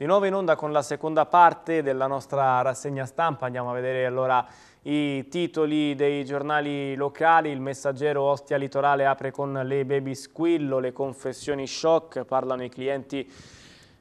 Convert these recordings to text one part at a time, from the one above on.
Di nuovo in onda con la seconda parte della nostra rassegna stampa, andiamo a vedere allora i titoli dei giornali locali, il messaggero Ostia Litorale apre con le baby squillo, le confessioni shock, parlano i clienti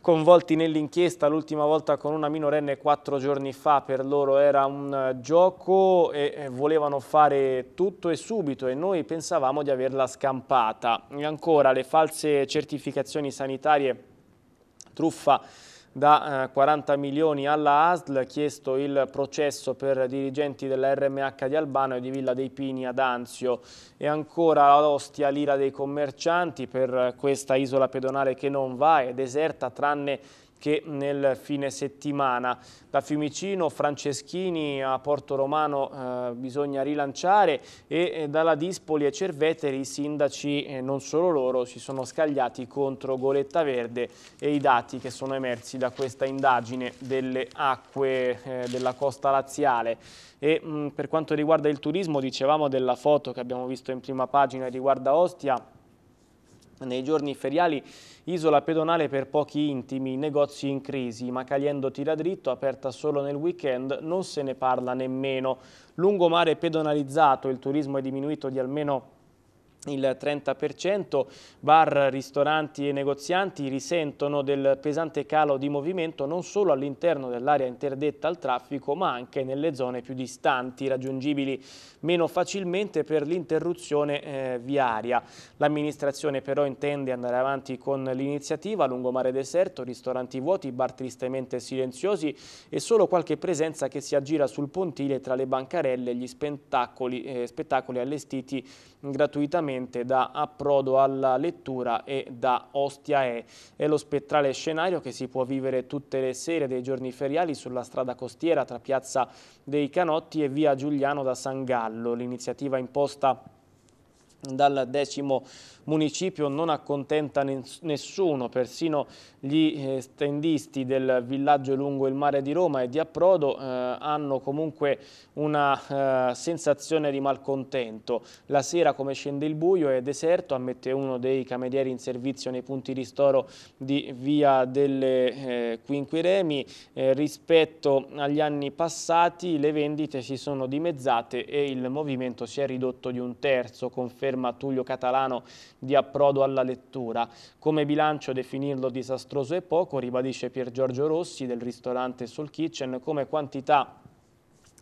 coinvolti nell'inchiesta l'ultima volta con una minorenne quattro giorni fa, per loro era un gioco e volevano fare tutto e subito e noi pensavamo di averla scampata. E ancora le false certificazioni sanitarie, truffa da 40 eh, milioni alla ASL, chiesto il processo per dirigenti della RMH di Albano e di Villa dei Pini ad Anzio e ancora l'ostia l'ira dei commercianti per questa isola pedonale che non va è deserta tranne che nel fine settimana. Da Fiumicino, Franceschini a Porto Romano eh, bisogna rilanciare e eh, dalla Dispoli e Cerveteri i sindaci, eh, non solo loro, si sono scagliati contro Goletta Verde e i dati che sono emersi da questa indagine delle acque eh, della costa laziale. E, mh, mm, per quanto riguarda il turismo, dicevamo della foto che abbiamo visto in prima pagina riguarda Ostia, nei giorni feriali isola pedonale per pochi intimi, negozi in crisi, ma Caliendo tira dritto, aperta solo nel weekend, non se ne parla nemmeno. Lungomare pedonalizzato, il turismo è diminuito di almeno il 30%, bar, ristoranti e negozianti risentono del pesante calo di movimento non solo all'interno dell'area interdetta al traffico ma anche nelle zone più distanti, raggiungibili meno facilmente per l'interruzione eh, viaria. L'amministrazione però intende andare avanti con l'iniziativa lungomare deserto, ristoranti vuoti, bar tristemente silenziosi e solo qualche presenza che si aggira sul pontile tra le bancarelle e gli eh, spettacoli allestiti gratuitamente direttamente da approdo alla lettura e da Ostia E. È lo spettrale scenario che si può vivere tutte le sere dei giorni feriali sulla strada costiera tra Piazza dei Canotti e via Giuliano da San Gallo. L'iniziativa imposta dal decimo municipio non accontenta nessuno, persino gli eh, stendisti del villaggio lungo il mare di Roma e di Approdo eh, hanno comunque una eh, sensazione di malcontento. La sera come scende il buio è deserto, ammette uno dei camerieri in servizio nei punti ristoro di via delle eh, Quinquiremi. Eh, rispetto agli anni passati le vendite si sono dimezzate e il movimento si è ridotto di un terzo, conferma Tullio Catalano di approdo alla lettura. Come bilancio definirlo disastroso è poco, ribadisce Pier Giorgio Rossi del ristorante Soul Kitchen, come quantità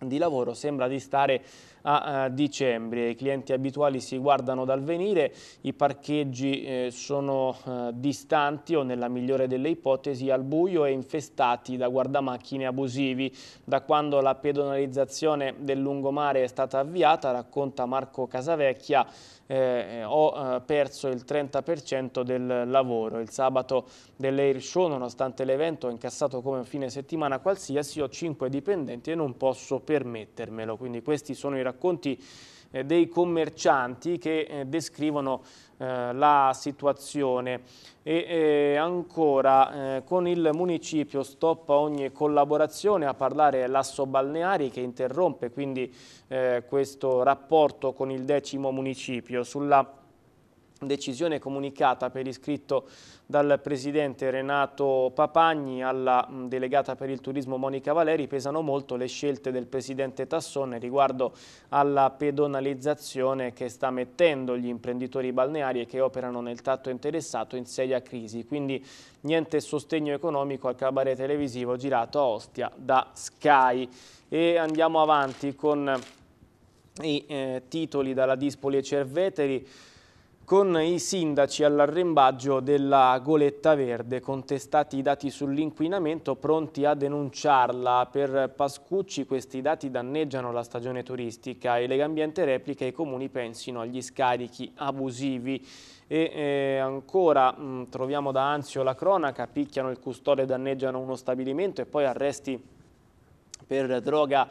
di lavoro sembra di stare a dicembre. I clienti abituali si guardano dal venire, i parcheggi eh, sono eh, distanti o nella migliore delle ipotesi al buio e infestati da guardamacchine abusivi. Da quando la pedonalizzazione del lungomare è stata avviata, racconta Marco Casavecchia, eh, eh ho perso il 30% del lavoro. Il sabato dell'Air Show, nonostante l'evento, ho incassato come un fine settimana qualsiasi, ho 5 dipendenti e non posso permettermelo. Quindi questi sono i racconti racconti eh, dei commercianti che eh, descrivono eh, la situazione e ancora con il municipio stoppa ogni collaborazione a parlare l'asso balneari che interrompe quindi questo rapporto con il decimo municipio sulla decisione comunicata per iscritto dal presidente Renato Papagni alla mm, delegata per il turismo Monica Valeri pesano molto le scelte del presidente Tassone riguardo alla pedonalizzazione che sta mettendo gli imprenditori balneari e che operano nel tratto interessato in seria crisi, quindi niente sostegno economico al cabaret televisivo girato a Ostia da Sky. E andiamo avanti con i eh, titoli dalla Dispoli e Cerveteri con i sindaci all'arrembaggio della goletta verde, contestati i dati sull'inquinamento, pronti a denunciarla. Per Pascucci questi dati danneggiano la stagione turistica e Legambiente replica i comuni pensino agli scarichi abusivi. E eh, ancora mh, mm, troviamo da Anzio la cronaca, picchiano il custode, danneggiano uno stabilimento e poi arresti per droga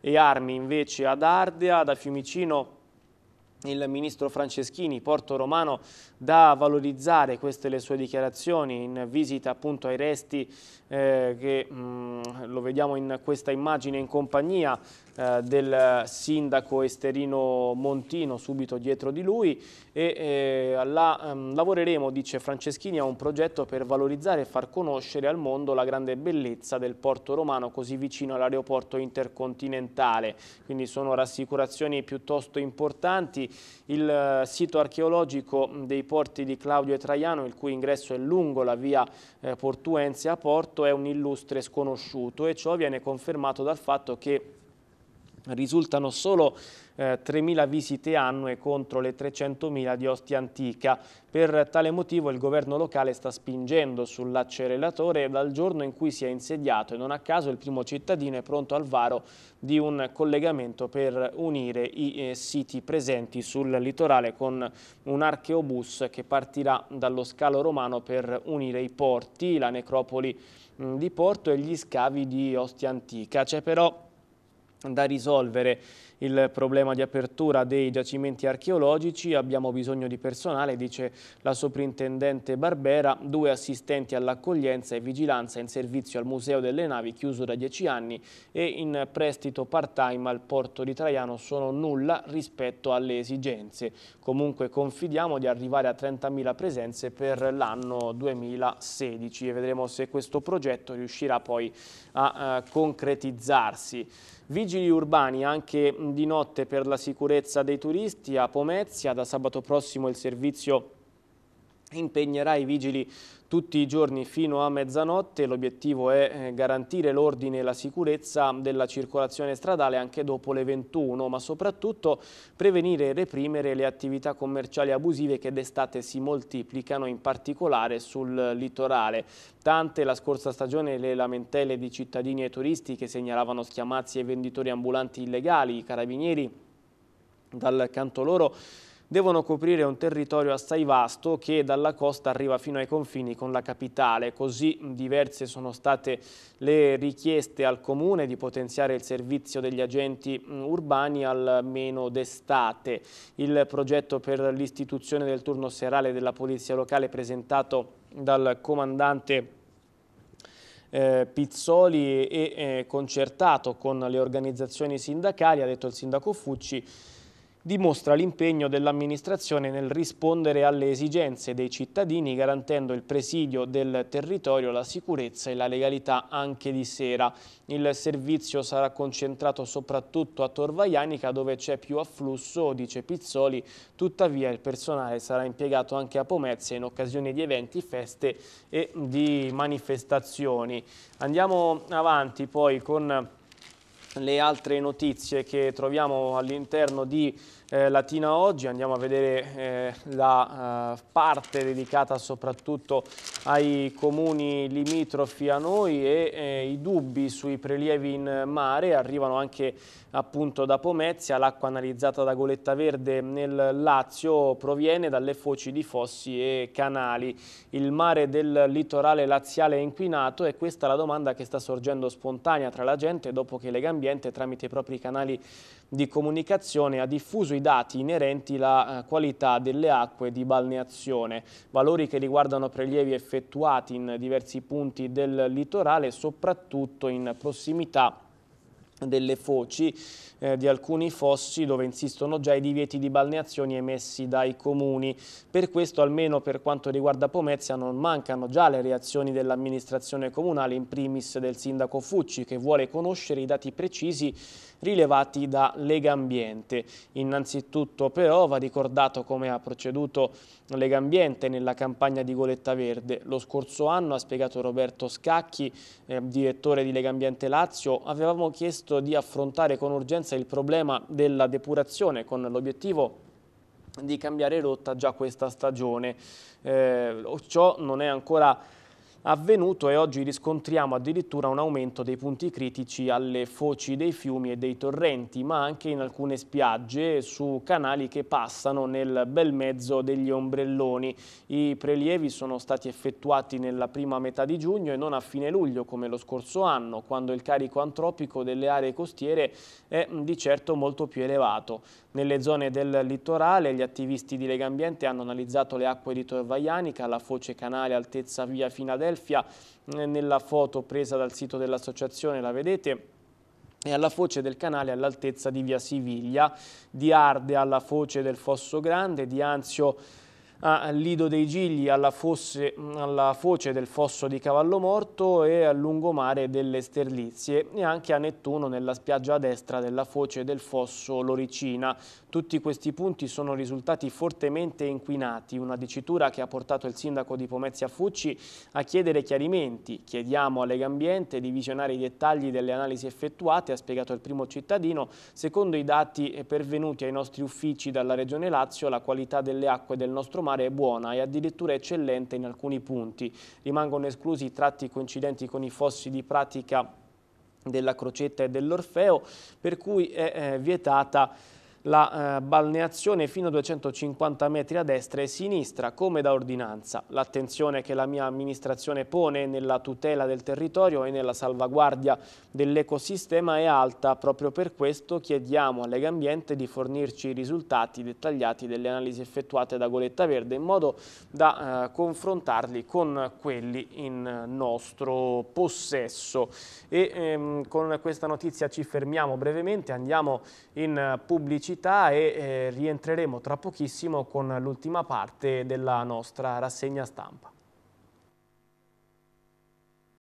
e armi invece ad Ardea, da Fiumicino il ministro Franceschini, Porto Romano da valorizzare, queste le sue dichiarazioni in visita appunto ai resti eh, che mh, mm, lo vediamo in questa immagine in compagnia eh, del sindaco Esterino Montino subito dietro di lui e eh, la, mh, mm, lavoreremo, dice Franceschini, a un progetto per valorizzare e far conoscere al mondo la grande bellezza del Porto Romano così vicino all'aeroporto intercontinentale, quindi sono rassicurazioni piuttosto importanti il eh, sito archeologico dei porti di Claudio e Traiano, il cui ingresso è lungo la via eh, Portuense a Porto, è un illustre sconosciuto e ciò viene confermato dal fatto che risultano solo eh, 3.000 visite annue contro le 300.000 di Ostia Antica. Per tale motivo il governo locale sta spingendo sull'acceleratore dal giorno in cui si è insediato e non a caso il primo cittadino è pronto al varo di un collegamento per unire i eh, siti presenti sul litorale con un archeobus che partirà dallo scalo romano per unire i porti, la necropoli mh, mm, di Porto e gli scavi di Ostia Antica. C'è però da risolvere il problema di apertura dei giacimenti archeologici, abbiamo bisogno di personale, dice la soprintendente Barbera, due assistenti all'accoglienza e vigilanza in servizio al Museo delle Navi chiuso da dieci anni e in prestito part-time al porto di Traiano sono nulla rispetto alle esigenze. Comunque confidiamo di arrivare a 30.000 presenze per l'anno 2016 e vedremo se questo progetto riuscirà poi a eh, concretizzarsi. Vigili urbani anche di notte per la sicurezza dei turisti a Pomezia. Da sabato prossimo il servizio impegnerà i vigili tutti i giorni fino a mezzanotte. L'obiettivo è eh, garantire l'ordine e la sicurezza della circolazione stradale anche dopo le 21, ma soprattutto prevenire e reprimere le attività commerciali abusive che d'estate si moltiplicano, in particolare sul litorale. Tante la scorsa stagione le lamentele di cittadini e turisti che segnalavano schiamazzi e venditori ambulanti illegali, i carabinieri dal canto loro devono coprire un territorio assai vasto che dalla costa arriva fino ai confini con la capitale. Così diverse sono state le richieste al Comune di potenziare il servizio degli agenti mm, urbani almeno d'estate. Il progetto per l'istituzione del turno serale della Polizia Locale presentato dal comandante eh, Pizzoli e eh, concertato con le organizzazioni sindacali, ha detto il sindaco Fucci, dimostra l'impegno dell'amministrazione nel rispondere alle esigenze dei cittadini garantendo il presidio del territorio, la sicurezza e la legalità anche di sera. Il servizio sarà concentrato soprattutto a Torvaianica dove c'è più afflusso, dice Pizzoli, tuttavia il personale sarà impiegato anche a Pomezia in occasione di eventi, feste e di manifestazioni. Andiamo avanti poi con le altre notizie che troviamo all'interno di eh, Latina oggi, andiamo a vedere eh, la eh, parte dedicata soprattutto ai comuni limitrofi a noi e eh, i dubbi sui prelievi in mare arrivano anche appunto da Pomezia, l'acqua analizzata da Goletta Verde nel Lazio proviene dalle foci di fossi e canali. Il mare del litorale laziale è inquinato e questa è la domanda che sta sorgendo spontanea tra la gente dopo che Legambiente tramite i propri canali di comunicazione ha diffuso i dati inerenti alla eh, qualità delle acque di balneazione, valori che riguardano prelievi effettuati in diversi punti del litorale, soprattutto in prossimità delle foci eh, di alcuni fossi dove insistono già i divieti di balneazioni emessi dai comuni. Per questo, almeno per quanto riguarda Pomezia, non mancano già le reazioni dell'amministrazione comunale, in primis del sindaco Fucci, che vuole conoscere i dati precisi rilevati da Lega Ambiente. Innanzitutto però va ricordato come ha proceduto Lega Ambiente nella campagna di Goletta Verde. Lo scorso anno, ha spiegato Roberto Scacchi, eh, direttore di Lega Ambiente Lazio, avevamo chiesto piuttosto di affrontare con urgenza il problema della depurazione con l'obiettivo di cambiare rotta già questa stagione. Eh, ciò non è ancora avvenuto e oggi riscontriamo addirittura un aumento dei punti critici alle foci dei fiumi e dei torrenti, ma anche in alcune spiagge su canali che passano nel bel mezzo degli ombrelloni. I prelievi sono stati effettuati nella prima metà di giugno e non a fine luglio come lo scorso anno, quando il carico antropico delle aree costiere è di certo molto più elevato. Nelle zone del litorale gli attivisti di Legambiente hanno analizzato le acque di Torvaianica, la foce canale altezza via Finadella Philadelphia, eh, nella foto presa dal sito dell'associazione la vedete, è alla foce del canale all'altezza di via Siviglia, di Arde alla foce del Fosso Grande, di Anzio a Lido dei Gigli, alla, fosse, alla foce del fosso di Cavallo Morto e al lungomare delle Sterlizie e anche a Nettuno nella spiaggia a destra della foce del fosso Loricina. Tutti questi punti sono risultati fortemente inquinati, una dicitura che ha portato il sindaco di Pomezia Fucci a chiedere chiarimenti. Chiediamo a Legambiente di visionare i dettagli delle analisi effettuate, ha spiegato il primo cittadino, secondo i dati pervenuti ai nostri uffici dalla Regione Lazio la qualità delle acque del nostro mare mare è buona e addirittura eccellente in alcuni punti. Rimangono esclusi i tratti coincidenti con i fossi di pratica della crocetta e dell'orfeo, per cui è eh, vietata la eh, balneazione fino a 250 metri a destra e sinistra, come da ordinanza. L'attenzione che la mia amministrazione pone nella tutela del territorio e nella salvaguardia dell'ecosistema è alta, proprio per questo chiediamo a Lega Ambiente di fornirci i risultati dettagliati delle analisi effettuate da Goletta Verde in modo da eh, confrontarli con quelli in nostro possesso. E ehm, con questa notizia ci fermiamo brevemente, andiamo in eh, pubblicità pubblicità e eh, rientreremo tra pochissimo con l'ultima parte della nostra rassegna stampa.